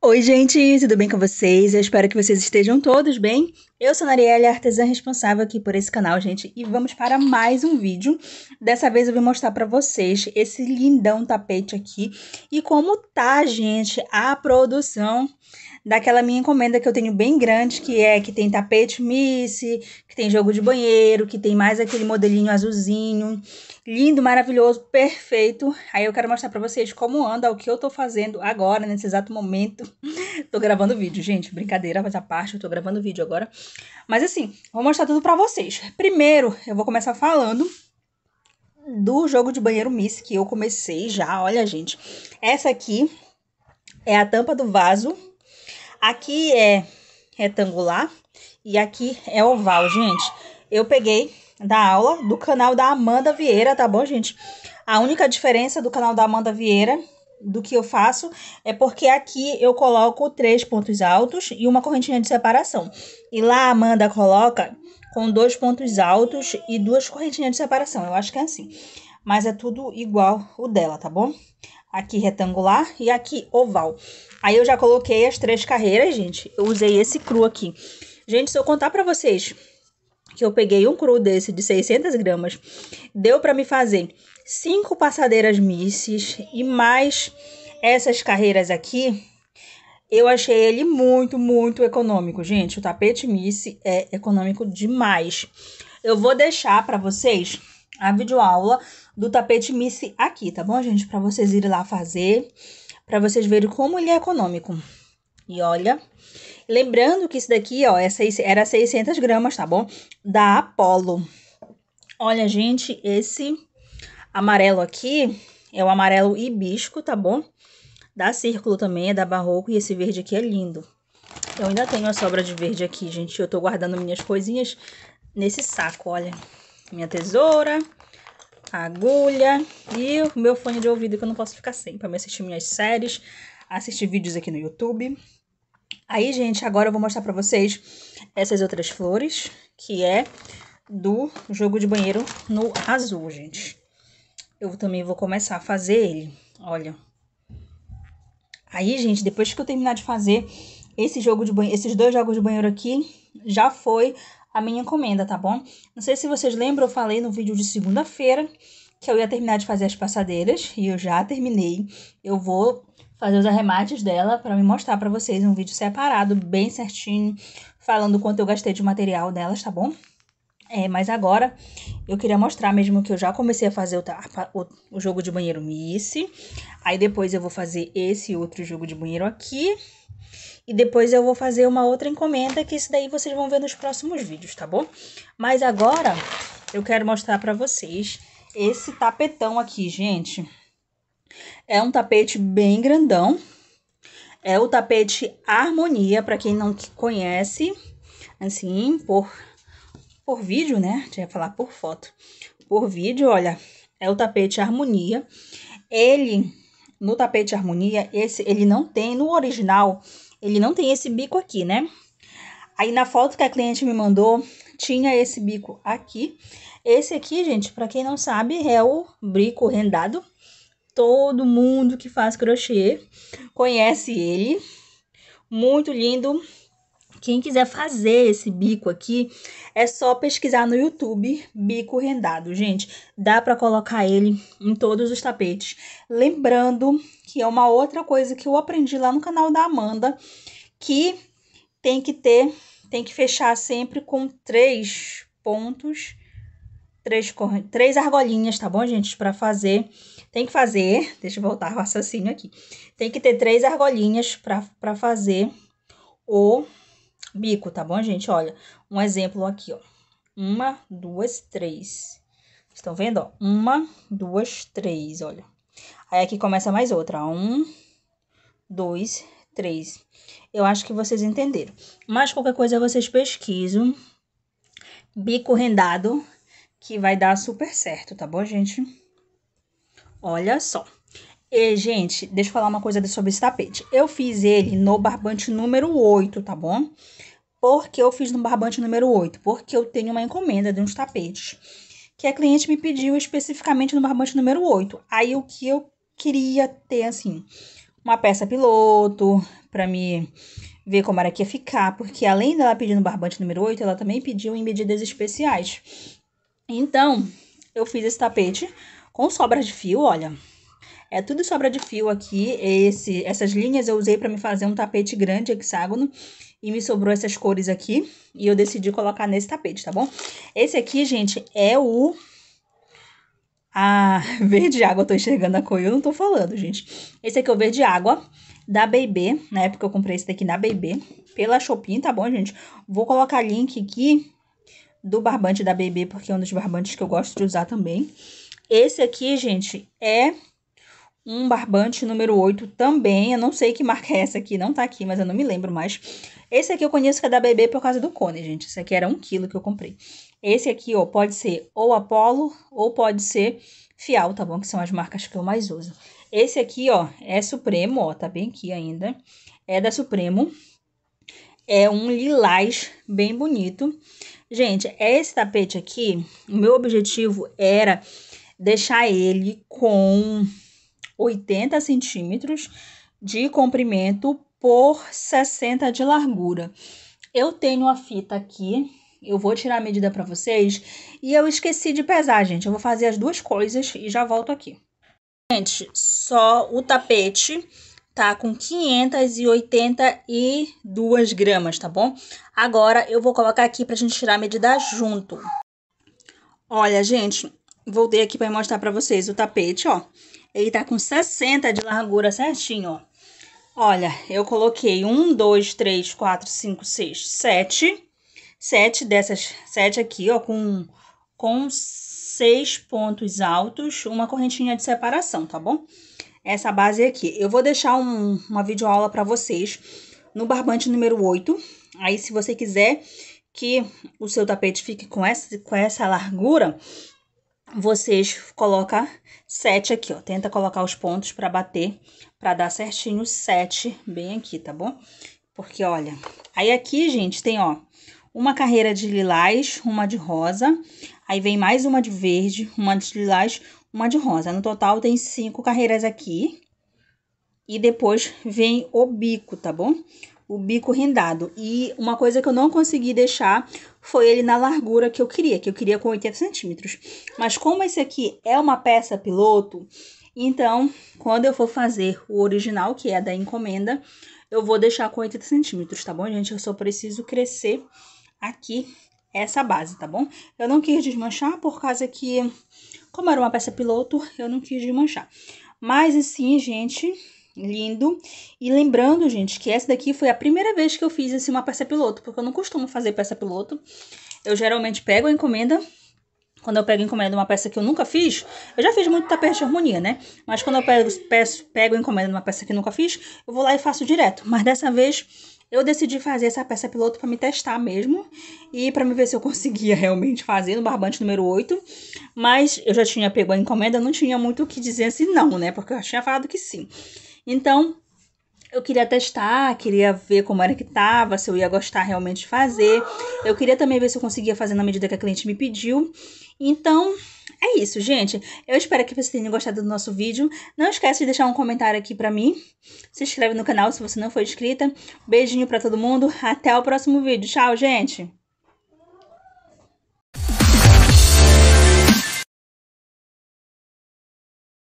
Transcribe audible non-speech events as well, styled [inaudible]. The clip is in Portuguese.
Oi, gente, tudo bem com vocês? Eu espero que vocês estejam todos bem. Eu sou a Narielle, artesã responsável aqui por esse canal, gente, e vamos para mais um vídeo. Dessa vez eu vou mostrar para vocês esse lindão tapete aqui e como tá, gente, a produção daquela minha encomenda que eu tenho bem grande, que é que tem tapete Missy, que tem jogo de banheiro, que tem mais aquele modelinho azulzinho, lindo, maravilhoso, perfeito. Aí eu quero mostrar para vocês como anda, o que eu tô fazendo agora, nesse exato momento. [laughs] tô gravando vídeo, gente. Brincadeira, mas a parte, eu tô gravando vídeo agora. Mas assim, vou mostrar tudo pra vocês. Primeiro, eu vou começar falando do jogo de banheiro Miss que eu comecei já. Olha, gente. Essa aqui é a tampa do vaso. Aqui é retangular e aqui é oval, gente. Eu peguei da aula do canal da Amanda Vieira, tá bom, gente? A única diferença do canal da Amanda Vieira do que eu faço é porque aqui eu coloco três pontos altos e uma correntinha de separação. E lá a Amanda coloca com dois pontos altos e duas correntinhas de separação. Eu acho que é assim. Mas é tudo igual o dela, tá bom? Aqui retangular e aqui oval. Aí eu já coloquei as três carreiras, gente. Eu usei esse cru aqui. Gente, se eu contar pra vocês que eu peguei um cru desse de 600 gramas, deu para me fazer cinco passadeiras misses e mais essas carreiras aqui. Eu achei ele muito, muito econômico, gente. O tapete Missy é econômico demais. Eu vou deixar para vocês a videoaula do tapete Missy aqui, tá bom, gente? Para vocês irem lá fazer, para vocês verem como ele é econômico. E olha, lembrando que isso daqui, ó, é seis, era 600 gramas, tá bom? Da Apollo. Olha, gente, esse amarelo aqui é o amarelo hibisco, tá bom? Da Círculo também, é da Barroco, e esse verde aqui é lindo. Eu ainda tenho a sobra de verde aqui, gente. Eu tô guardando minhas coisinhas nesse saco, olha. Minha tesoura, agulha e o meu fone de ouvido que eu não posso ficar sem. Pra me assistir minhas séries, assistir vídeos aqui no YouTube. Aí, gente, agora eu vou mostrar pra vocês essas outras flores, que é do jogo de banheiro no azul, gente eu também vou começar a fazer ele. Olha. Aí, gente, depois que eu terminar de fazer esse jogo de banho, esses dois jogos de banheiro aqui, já foi a minha encomenda, tá bom? Não sei se vocês lembram, eu falei no vídeo de segunda-feira que eu ia terminar de fazer as passadeiras e eu já terminei. Eu vou fazer os arremates dela para me mostrar para vocês um vídeo separado, bem certinho, falando quanto eu gastei de material delas, tá bom? É, mas agora eu queria mostrar mesmo que eu já comecei a fazer o, o, o jogo de banheiro Missy. Aí depois eu vou fazer esse outro jogo de banheiro aqui. E depois eu vou fazer uma outra encomenda, que isso daí vocês vão ver nos próximos vídeos, tá bom? Mas agora eu quero mostrar pra vocês esse tapetão aqui, gente. É um tapete bem grandão. É o tapete Harmonia, pra quem não conhece, assim, por por vídeo, né? tinha que falar por foto. Por vídeo, olha, é o tapete Harmonia. Ele, no tapete Harmonia, esse ele não tem, no original, ele não tem esse bico aqui, né? Aí na foto que a cliente me mandou, tinha esse bico aqui. Esse aqui, gente, para quem não sabe, é o bico rendado. Todo mundo que faz crochê conhece ele. Muito lindo, quem quiser fazer esse bico aqui, é só pesquisar no YouTube bico rendado, gente. Dá para colocar ele em todos os tapetes. Lembrando que é uma outra coisa que eu aprendi lá no canal da Amanda, que tem que ter, tem que fechar sempre com três pontos, três, três argolinhas, tá bom, gente? Para fazer, tem que fazer, deixa eu voltar o assassino aqui. Tem que ter três argolinhas para fazer o bico, tá bom, gente? Olha, um exemplo aqui, ó. Uma, duas, três. Estão vendo, ó? Uma, duas, três, olha. Aí aqui começa mais outra, ó. Um, dois, três. Eu acho que vocês entenderam. Mas qualquer coisa vocês pesquisam. Bico rendado, que vai dar super certo, tá bom, gente? Olha só. E, gente, deixa eu falar uma coisa sobre esse tapete. Eu fiz ele no barbante número 8, tá bom? Por que eu fiz no barbante número 8? Porque eu tenho uma encomenda de uns tapetes que a cliente me pediu especificamente no barbante número 8. Aí o que eu queria ter, assim, uma peça piloto para me ver como era que ia ficar, porque além dela pedir no barbante número 8, ela também pediu em medidas especiais. Então, eu fiz esse tapete com sobras de fio, olha, é tudo sobra de fio aqui. Esse, essas linhas eu usei para me fazer um tapete grande hexágono. E me sobrou essas cores aqui. E eu decidi colocar nesse tapete, tá bom? Esse aqui, gente, é o... A [laughs] verde água, eu tô enxergando a cor, eu não tô falando, gente. Esse aqui é o verde água da BB, na época eu comprei esse daqui na BB, pela Chopin, tá bom, gente? Vou colocar link aqui do barbante da BB, porque é um dos barbantes que eu gosto de usar também. Esse aqui, gente, é um barbante número 8 também. Eu não sei que marca é essa aqui, não tá aqui, mas eu não me lembro mais. Esse aqui eu conheço que é da BB por causa do cone, gente. Esse aqui era um quilo que eu comprei. Esse aqui, ó, pode ser ou Apollo ou pode ser Fial, tá bom? Que são as marcas que eu mais uso. Esse aqui, ó, é Supremo, ó, tá bem aqui ainda. É da Supremo. É um lilás bem bonito. Gente, esse tapete aqui, o meu objetivo era deixar ele com 80 centímetros de comprimento por 60 de largura. Eu tenho a fita aqui, eu vou tirar a medida para vocês e eu esqueci de pesar, gente. Eu vou fazer as duas coisas e já volto aqui. Gente, só o tapete tá com 582 gramas, tá bom? Agora eu vou colocar aqui pra gente tirar a medida junto. Olha, gente, voltei aqui para mostrar para vocês o tapete, ó. Ele tá com 60 de largura certinho, ó. Olha, eu coloquei 1, 2, 3, 4, 5, 6, 7. 7 dessas, 7 aqui, ó, com, com 6 pontos altos, uma correntinha de separação, tá bom? Essa base aqui. Eu vou deixar um, uma videoaula pra vocês no barbante número 8. Aí, se você quiser que o seu tapete fique com essa, com essa largura, vocês coloca 7 aqui, ó. Tenta colocar os pontos para bater, para dar certinho 7 bem aqui, tá bom? Porque olha, aí aqui, gente, tem ó, uma carreira de lilás, uma de rosa, aí vem mais uma de verde, uma de lilás, uma de rosa. No total tem cinco carreiras aqui. E depois vem o bico, tá bom? o bico rendado. E uma coisa que eu não consegui deixar foi ele na largura que eu queria, que eu queria com 80 centímetros. Mas como esse aqui é uma peça piloto, então quando eu for fazer o original, que é da encomenda, eu vou deixar com 80 centímetros, tá bom, gente? Eu só preciso crescer aqui essa base, tá bom? Eu não quis desmanchar por causa que, como era uma peça piloto, eu não quis desmanchar. Mas assim, gente, lindo. E lembrando, gente, que essa daqui foi a primeira vez que eu fiz assim, uma peça piloto, porque eu não costumo fazer peça piloto. Eu geralmente pego a encomenda. Quando eu pego encomenda uma peça que eu nunca fiz, eu já fiz muito tapete de harmonia, né? Mas quando eu pego, peço, pego encomenda uma peça que eu nunca fiz, eu vou lá e faço direto. Mas dessa vez eu decidi fazer essa peça piloto para me testar mesmo e para me ver se eu conseguia [laughs] realmente fazer no barbante número 8. Mas eu já tinha pego a encomenda, não tinha muito o que dizer assim não, né? Porque eu tinha falado que sim. Então, eu queria testar, queria ver como era que tava, se eu ia gostar realmente de fazer. Eu queria também ver se eu conseguia fazer na medida que a cliente me pediu. Então, é isso, gente. Eu espero que vocês tenham gostado do nosso vídeo. Não esquece de deixar um comentário aqui pra mim. Se inscreve no canal se você não for inscrita. Beijinho pra todo mundo. Até o próximo vídeo. Tchau, gente!